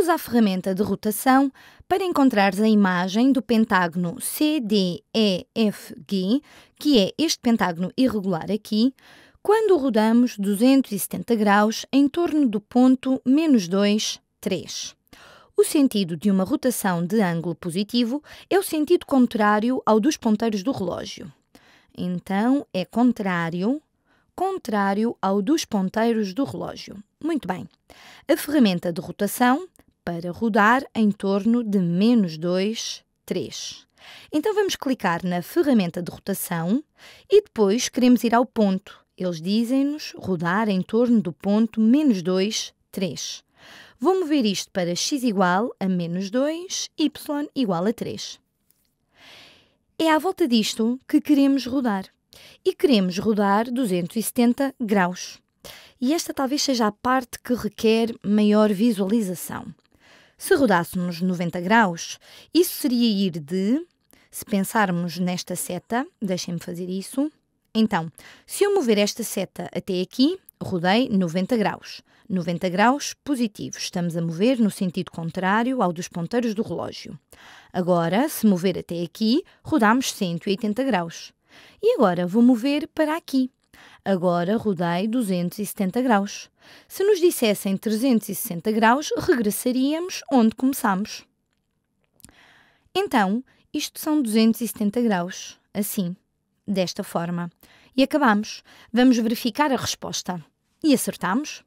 usa a ferramenta de rotação para encontrares a imagem do pentágono CDEFG, que é este pentágono irregular aqui, quando rodamos 270 graus em torno do ponto menos 2, 3. O sentido de uma rotação de ângulo positivo é o sentido contrário ao dos ponteiros do relógio. Então, é contrário, contrário ao dos ponteiros do relógio. Muito bem. A ferramenta de rotação para rodar em torno de menos 2, 3. Então vamos clicar na ferramenta de rotação e depois queremos ir ao ponto. Eles dizem-nos rodar em torno do ponto menos 2, 3. Vou mover isto para x igual a menos 2, y igual a 3. É à volta disto que queremos rodar. E queremos rodar 270 graus. E esta talvez seja a parte que requer maior visualização. Se rodássemos 90 graus, isso seria ir de. Se pensarmos nesta seta, deixem-me fazer isso. Então, se eu mover esta seta até aqui, rodei 90 graus. 90 graus positivos. Estamos a mover no sentido contrário ao dos ponteiros do relógio. Agora, se mover até aqui, rodamos 180 graus. E agora vou mover para aqui. Agora rodei 270 graus. Se nos dissessem 360 graus, regressaríamos onde começamos. Então, isto são 270 graus, assim, desta forma. E acabamos. Vamos verificar a resposta. E acertamos?